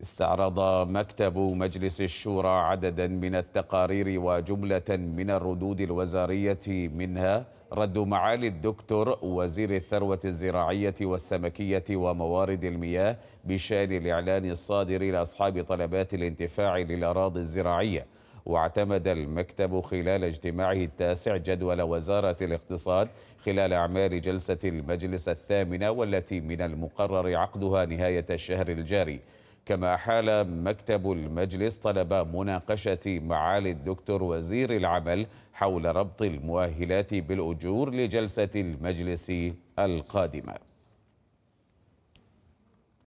استعرض مكتب مجلس الشورى عددا من التقارير وجملة من الردود الوزارية منها رد معالي الدكتور وزير الثروة الزراعية والسمكية وموارد المياه بشأن الإعلان الصادر لأصحاب طلبات الانتفاع للأراضي الزراعية واعتمد المكتب خلال اجتماعه التاسع جدول وزارة الاقتصاد خلال أعمال جلسة المجلس الثامنة والتي من المقرر عقدها نهاية الشهر الجاري كما حال مكتب المجلس طلب مناقشة معالي الدكتور وزير العمل حول ربط المؤهلات بالأجور لجلسة المجلس القادمة